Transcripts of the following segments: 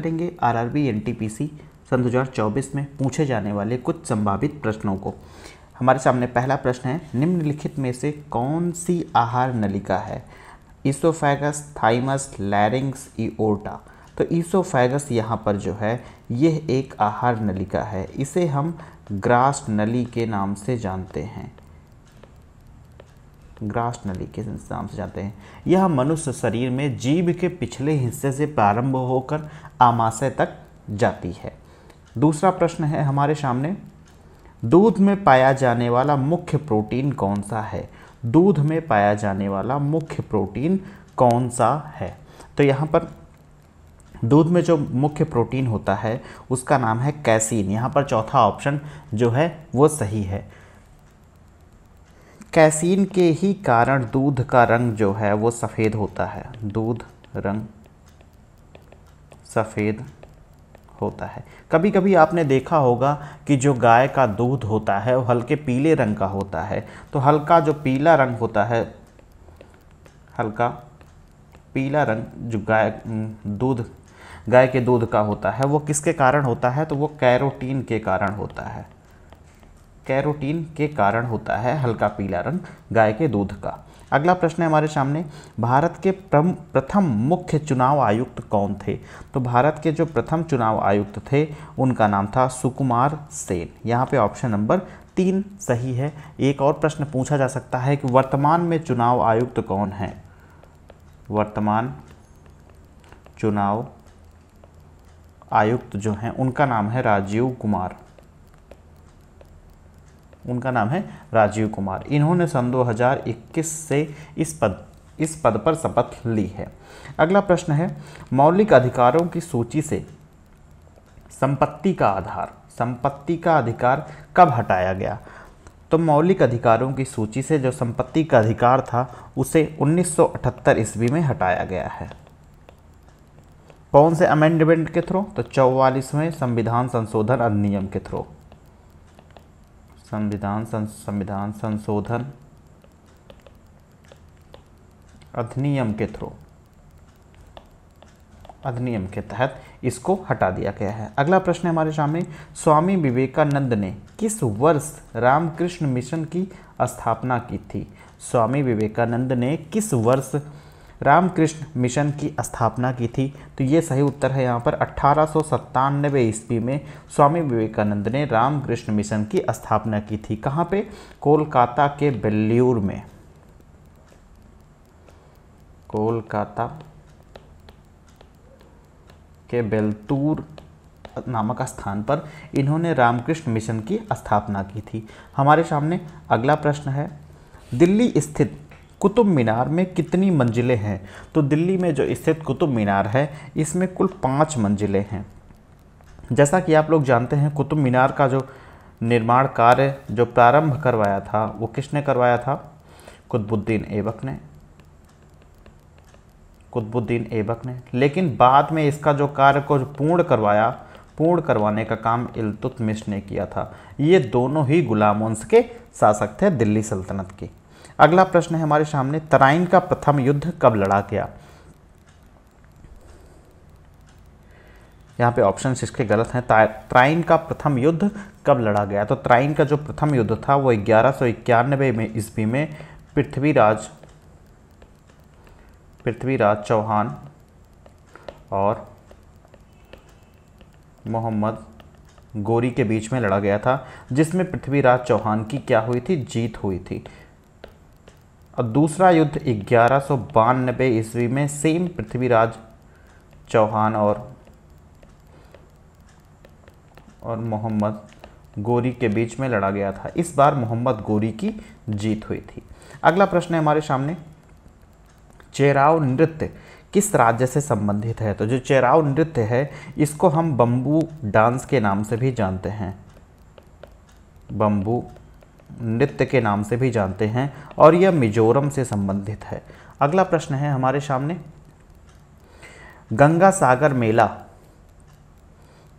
करेंगे R R B N T P C सन 2024 में पूछे जाने वाले कुछ संभावित प्रश्नों को हमारे सामने पहला प्रश्न है निम्नलिखित में से कौन सी आहार नलिका है ईसोफेगस थाइमस लैरिंग्स ईओटा तो ईसोफेगस यहाँ पर जो है यह एक आहार नलिका है इसे हम ग्रास नली के नाम से जानते हैं ग्रास नली के नाम से जाते हैं यह मनुष्य शरीर में जीव के पिछले हिस्से से प्रारंभ होकर आमाशय तक जाती है दूसरा प्रश्न है हमारे सामने दूध में पाया जाने वाला मुख्य प्रोटीन कौन सा है दूध में पाया जाने वाला मुख्य प्रोटीन कौन सा है तो यहाँ पर दूध में जो मुख्य प्रोटीन होता है उसका नाम है कैसीन यहाँ पर चौथा ऑप्शन जो है वो सही है कैसीन के ही कारण दूध का रंग जो है वो सफ़ेद होता है दूध रंग सफ़ेद होता है कभी कभी आपने देखा होगा कि जो गाय का दूध होता है वो हल्के पीले रंग का होता है तो हल्का जो पीला रंग होता है हल्का पीला रंग जो गाय दूध गाय के दूध का होता है वो किसके कारण होता है तो वो कैरोटीन के कारण होता है कैरोटीन के कारण होता है हल्का पीला रंग गाय के दूध का अगला प्रश्न है हमारे सामने भारत के प्रथम मुख्य चुनाव आयुक्त कौन थे तो भारत के जो प्रथम चुनाव आयुक्त थे उनका नाम था सुकुमार सेन यहाँ पे ऑप्शन नंबर तीन सही है एक और प्रश्न पूछा जा सकता है कि वर्तमान में चुनाव आयुक्त कौन है वर्तमान चुनाव आयुक्त जो हैं उनका नाम है राजीव कुमार उनका नाम है राजीव कुमार इन्होंने सन 2021 से इस पद इस पद पर शपथ ली है अगला प्रश्न है मौलिक अधिकारों की सूची से संपत्ति का आधार संपत्ति का अधिकार कब हटाया गया तो मौलिक अधिकारों की सूची से जो संपत्ति का अधिकार था उसे 1978 ईस्वी में हटाया गया है कौन से अमेंडमेंट के थ्रू तो चौवालीसवें संविधान संशोधन अधिनियम के थ्रू संविधान संविधान संशोधन अधिनियम के थ्रू अधिनियम के तहत इसको हटा दिया गया है अगला प्रश्न हमारे सामने स्वामी विवेकानंद ने किस वर्ष रामकृष्ण मिशन की स्थापना की थी स्वामी विवेकानंद ने किस वर्ष रामकृष्ण मिशन की स्थापना की थी तो ये सही उत्तर है यहाँ पर अट्ठारह सौ ईस्वी में स्वामी विवेकानंद ने रामकृष्ण मिशन की स्थापना की थी कहाँ पे कोलकाता के बेल्लूर में कोलकाता के बेलतूर नामक स्थान पर इन्होंने रामकृष्ण मिशन की स्थापना की थी हमारे सामने अगला प्रश्न है दिल्ली स्थित कुतुब मीनार में कितनी मंजिलें हैं तो दिल्ली में जो स्थित कुतुब मीनार है इसमें कुल पाँच मंजिलें हैं जैसा कि आप लोग जानते हैं कुतुब मीनार का जो निर्माण कार्य जो प्रारंभ करवाया था वो किसने करवाया था कुतुबुद्दीन ऐबक ने कुतुबुद्दीन ऐबक ने लेकिन बाद में इसका जो कार्य को पूर्ण करवाया पूर्ण करवाने का काम इलतुतमिश ने किया था ये दोनों ही गुलाम वंश के शासक थे दिल्ली सल्तनत के अगला प्रश्न है हमारे सामने तराइन का प्रथम युद्ध कब लड़ा गया यहाँ पे ऑप्शन इसके गलत हैं त्राइन का प्रथम युद्ध कब लड़ा गया तो त्राइन का जो प्रथम युद्ध था वो ग्यारह सौ इक्यानबे में ईस्वी में पृथ्वीराज पृथ्वीराज चौहान और मोहम्मद गोरी के बीच में लड़ा गया था जिसमें पृथ्वीराज चौहान की क्या हुई थी जीत हुई थी और दूसरा युद्ध ग्यारह सौ बानबे ईस्वी में सेम पृथ्वीराज चौहान और और मोहम्मद गोरी के बीच में लड़ा गया था इस बार मोहम्मद गोरी की जीत हुई थी अगला प्रश्न है हमारे सामने चेराव नृत्य किस राज्य से संबंधित है तो जो चेराव नृत्य है इसको हम बम्बू डांस के नाम से भी जानते हैं बम्बू नृत्य के नाम से भी जानते हैं और यह मिजोरम से संबंधित है अगला प्रश्न है हमारे सामने गंगा सागर मेला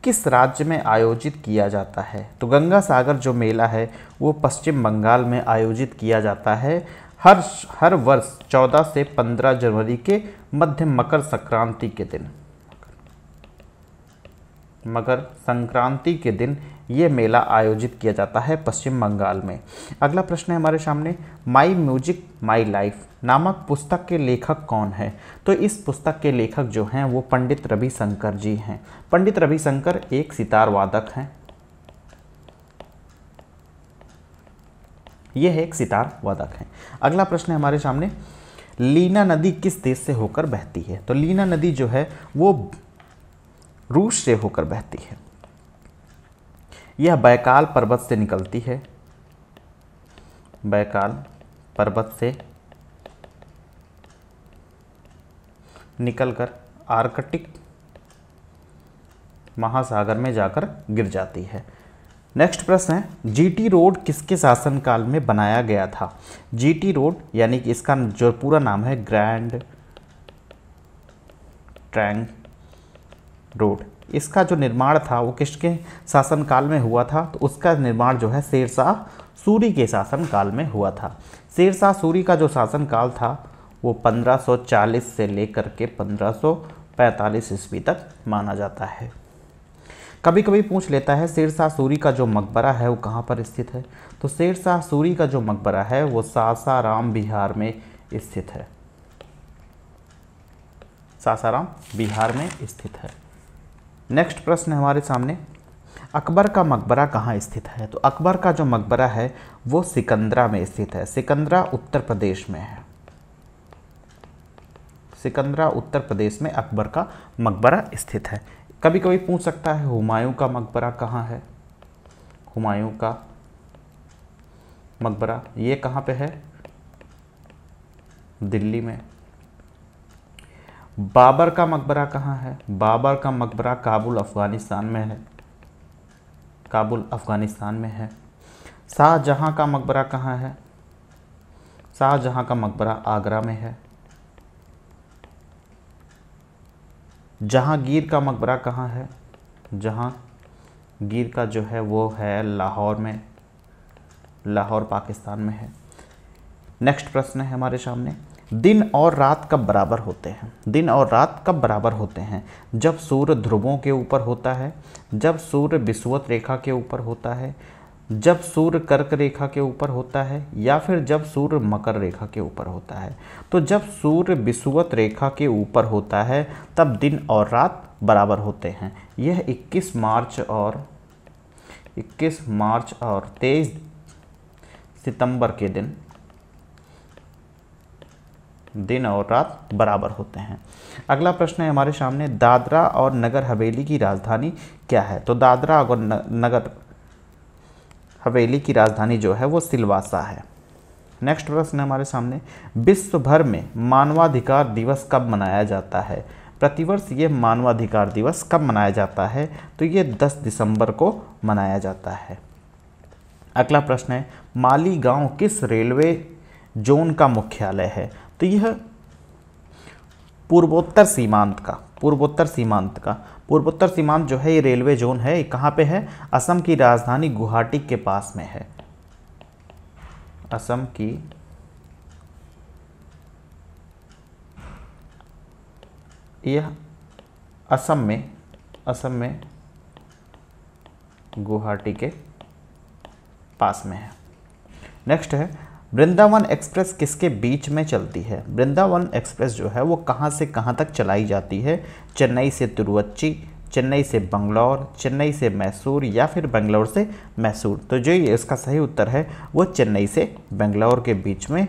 किस राज्य में आयोजित किया जाता है तो गंगा सागर जो मेला है वो पश्चिम बंगाल में आयोजित किया जाता है हर हर वर्ष 14 से 15 जनवरी के मध्य मकर संक्रांति के दिन मगर संक्रांति के दिन ये मेला आयोजित किया जाता है पश्चिम बंगाल में अगला प्रश्न है हमारे सामने माई म्यूजिक माई लाइफ नामक पुस्तक के लेखक कौन है तो इस पुस्तक के लेखक जो हैं वो पंडित रविशंकर जी हैं पंडित रविशंकर एक सितार वादक हैं यह है एक सितार वादक हैं अगला प्रश्न है हमारे सामने लीना नदी किस देश से होकर बहती है तो लीना नदी जो है वो रूस से होकर बहती है यह बैकाल पर्वत से निकलती है बैकाल पर्वत से निकलकर आर्कटिक महासागर में जाकर गिर जाती है नेक्स्ट प्रश्न है जीटी रोड किसके शासनकाल में बनाया गया था जीटी रोड यानी कि इसका जो पूरा नाम है ग्रैंड ट्रैंक रोड इसका जो निर्माण था वो किसके शासनकाल में हुआ था तो उसका निर्माण जो है शेरशाह सूरी के शासनकाल में हुआ था शेरशाह सूरी का जो शासनकाल था वो 1540 से लेकर के 1545 ईस्वी तक माना जाता है कभी कभी पूछ लेता है शेरशाह सूरी का जो मकबरा है वो कहाँ पर स्थित है तो शेरशाह सूरी का जो मकबरा है वो सासाराम बिहार में स्थित है सासाराम बिहार में स्थित है नेक्स्ट प्रश्न हमारे सामने अकबर का मकबरा कहाँ स्थित है तो अकबर का जो मकबरा है वो सिकंदरा में स्थित है सिकंदरा उत्तर प्रदेश में है सिकंदरा उत्तर प्रदेश में अकबर का मकबरा स्थित है कभी कभी पूछ सकता है हुमायूं का मकबरा कहाँ है हुमायूं का मकबरा ये कहाँ पे है दिल्ली में बाबर का मकबरा कहाँ है बाबर का मकबरा काबुल अफ़गानिस्तान में है काबुल अफ़गानिस्तान में है शाहजहाँ का मकबरा कहाँ है शाहजहाँ का मकबरा आगरा में है जहांगीर का मकबरा कहाँ है जहांगीर का जो है वो है लाहौर में लाहौर पाकिस्तान में है नेक्स्ट प्रश्न है हमारे सामने दिन और रात कब बराबर होते हैं दिन और रात कब बराबर होते हैं जब सूर्य ध्रुवों के ऊपर होता है जब सूर्य विश्वत रेखा के ऊपर होता है जब सूर्य कर्क रेखा के ऊपर होता है या फिर जब सूर्य मकर रेखा के ऊपर होता है तो जब सूर्य विश्वत रेखा के ऊपर होता है तब दिन और रात बराबर होते हैं यह 21 मार्च और 21 मार्च और 23 सितंबर के दिन दिन और रात बराबर होते हैं अगला प्रश्न है हमारे सामने दादरा और नगर हवेली की राजधानी क्या है तो दादरा और नगर हवेली की राजधानी जो है वो सिलवासा है नेक्स्ट प्रश्न हमारे सामने विश्व भर में मानवाधिकार दिवस कब मनाया जाता है प्रतिवर्ष ये मानवाधिकार दिवस कब मनाया जाता है तो ये 10 दिसंबर को मनाया जाता है अगला प्रश्न है मालीगांव किस रेलवे जोन का मुख्यालय है तो यह पूर्वोत्तर सीमांत का पूर्वोत्तर सीमांत का पूर्वोत्तर सीमांत जो है ये रेलवे जोन है कहाँ पे है असम की राजधानी गुवाहाटी के पास में है असम की यह असम में असम में गुवाहाटी के पास में है नेक्स्ट है वृंदावन एक्सप्रेस किसके बीच में चलती है वृंदावन एक्सप्रेस जो है वो कहाँ से कहाँ तक चलाई जाती है चेन्नई से तिरुवच्ची चेन्नई से बंगलौर चेन्नई से मैसूर या फिर बंगलौर से मैसूर तो जो ये इसका सही उत्तर है वो चेन्नई से बंगलौर के बीच में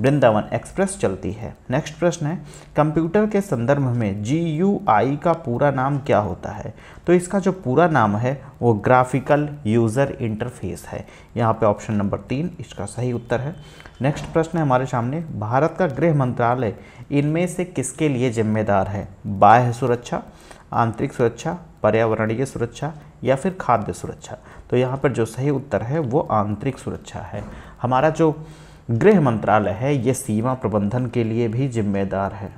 वृंदावन एक्सप्रेस चलती है नेक्स्ट प्रश्न है कंप्यूटर के संदर्भ में जी यू आई का पूरा नाम क्या होता है तो इसका जो पूरा नाम है वो ग्राफिकल यूज़र इंटरफेस है यहाँ पे ऑप्शन नंबर तीन इसका सही उत्तर है नेक्स्ट प्रश्न है हमारे सामने भारत का गृह मंत्रालय इनमें से किसके लिए जिम्मेदार है बाह्य सुरक्षा आंतरिक सुरक्षा पर्यावरणीय सुरक्षा या फिर खाद्य सुरक्षा तो यहाँ पर जो सही उत्तर है वो आंतरिक सुरक्षा है हमारा जो गृह मंत्रालय है ये सीमा प्रबंधन के लिए भी जिम्मेदार है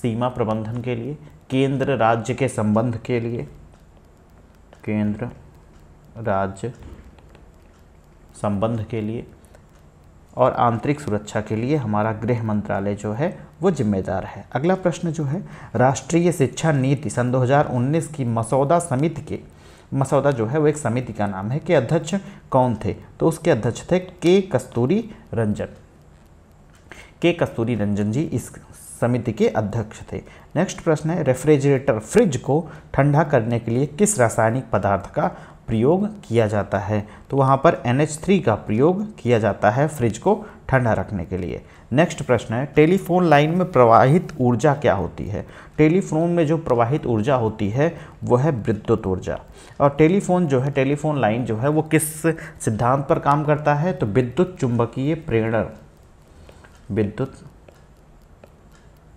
सीमा प्रबंधन के लिए केंद्र राज्य के संबंध के लिए केंद्र राज्य संबंध के लिए और आंतरिक सुरक्षा के लिए हमारा गृह मंत्रालय जो है वो जिम्मेदार है अगला प्रश्न जो है राष्ट्रीय शिक्षा नीति सन 2019 की मसौदा समिति के मसौदा जो है वो एक समिति का नाम है कि अध्यक्ष कौन थे तो उसके अध्यक्ष थे के कस्तूरी रंजन के कस्तूरी रंजन जी इस समिति के अध्यक्ष थे नेक्स्ट प्रश्न है रेफ्रिजरेटर फ्रिज को ठंडा करने के लिए किस रासायनिक पदार्थ का प्रयोग किया जाता है तो वहाँ पर NH3 का प्रयोग किया जाता है फ्रिज को ठंडा रखने के लिए नेक्स्ट प्रश्न है टेलीफोन लाइन में प्रवाहित ऊर्जा क्या होती है टेलीफोन में जो प्रवाहित ऊर्जा होती है वो है विद्युत ऊर्जा और टेलीफोन जो है टेलीफोन लाइन जो है वो किस सिद्धांत पर काम करता है तो विद्युत चुंबकीय प्रेरण विद्युत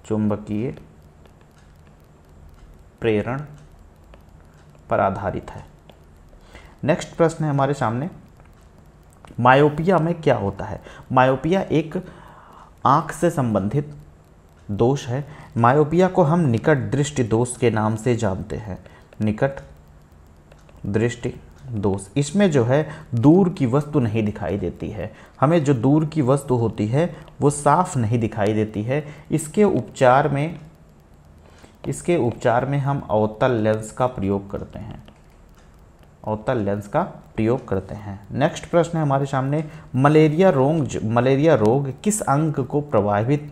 चुंबकीय प्रेरण पर आधारित है नेक्स्ट प्रश्न है हमारे सामने मायोपिया में क्या होता है मायोपिया एक आँख से संबंधित दोष है मायोपिया को हम निकट दृष्टि दोष के नाम से जानते हैं निकट दृष्टि दोष इसमें जो है दूर की वस्तु नहीं दिखाई देती है हमें जो दूर की वस्तु होती है वो साफ नहीं दिखाई देती है इसके उपचार में इसके उपचार में हम अवतल लेंस का प्रयोग करते हैं अवतल लेंस का प्रयोग करते हैं नेक्स्ट प्रश्न है हमारे सामने मलेरिया रोग मलेरिया रोग किस अंग को प्रभावित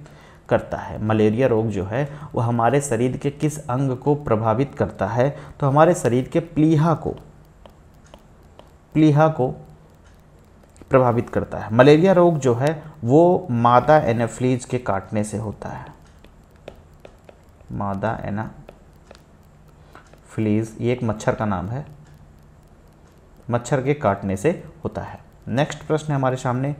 करता है मलेरिया रोग जो है वह हमारे शरीर के किस अंग को प्रभावित करता है तो हमारे शरीर के प्लीहा को प्लीहा को प्रभावित करता है मलेरिया रोग जो है वो मादा एनाफ्लीज के काटने से होता है मादा एना फ्लीज ये एक मच्छर का नाम है मच्छर के काटने से होता है नेक्स्ट प्रश्न हमारे सामने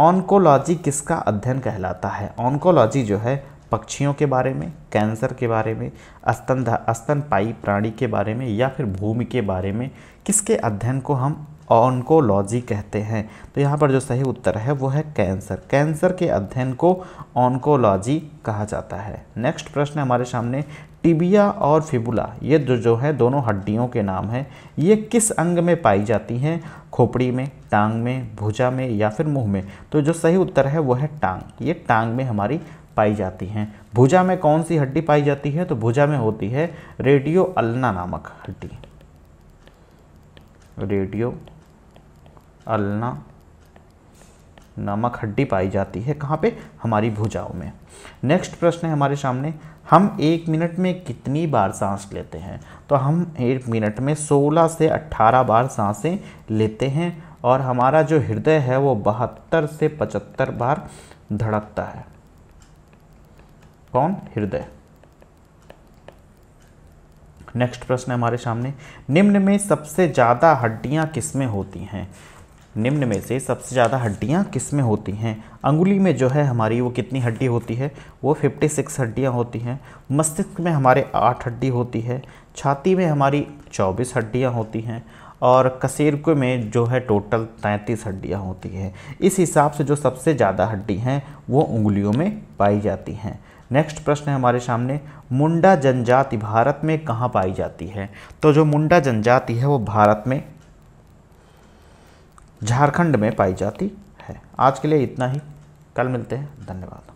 ऑन्कोलॉजी किसका अध्ययन कहलाता है ऑन्कोलॉजी जो है पक्षियों के बारे में कैंसर के बारे में अस्तन स्तनपाई प्राणी के बारे में या फिर भूमि के बारे में किसके अध्ययन को हम ऑन्कोलॉजी कहते हैं तो यहाँ पर जो सही उत्तर है वो है कैंसर कैंसर के अध्ययन को ऑन्कोलॉजी कहा जाता है नेक्स्ट प्रश्न हमारे सामने टिबिया और फिबुला ये जो जो है दोनों हड्डियों के नाम हैं ये किस अंग में पाई जाती हैं खोपड़ी में टांग में भुजा में या फिर मुंह में तो जो सही उत्तर है वो है टांग ये टांग में हमारी पाई जाती हैं भुजा में कौन सी हड्डी पाई जाती है तो भुजा में होती है रेडियो अल्ना नामक हड्डी रेडियो अल्ना नामक हड्डी पाई जाती है कहाँ पे हमारी भुजाओं में नेक्स्ट प्रश्न है हमारे सामने हम एक मिनट में कितनी बार सांस लेते हैं तो हम एक मिनट में 16 से 18 बार सांसें लेते हैं और हमारा जो हृदय है वो बहत्तर से पचहत्तर बार धड़कता है कौन हृदय नेक्स्ट प्रश्न है हमारे सामने निम्न में सबसे ज़्यादा हड्डियाँ किस में होती हैं निम्न में से सबसे ज़्यादा हड्डियाँ किस में होती हैं अंगुली में जो है हमारी वो कितनी हड्डी होती है वो 56 हड्डियाँ होती हैं मस्तिष्क में हमारे आठ हड्डी होती है छाती में हमारी चौबीस हड्डियाँ होती हैं और कसेरकुए में जो है टोटल तैंतीस हड्डियाँ होती हैं इस हिसाब से जो सबसे ज़्यादा हड्डी हैं वो उंगलियों में पाई जाती हैं नेक्स्ट प्रश्न है हमारे सामने मुंडा जनजाति भारत में कहाँ पाई जाती है तो जो मुंडा जनजाति है वो भारत में झारखंड में पाई जाती है आज के लिए इतना ही कल मिलते हैं धन्यवाद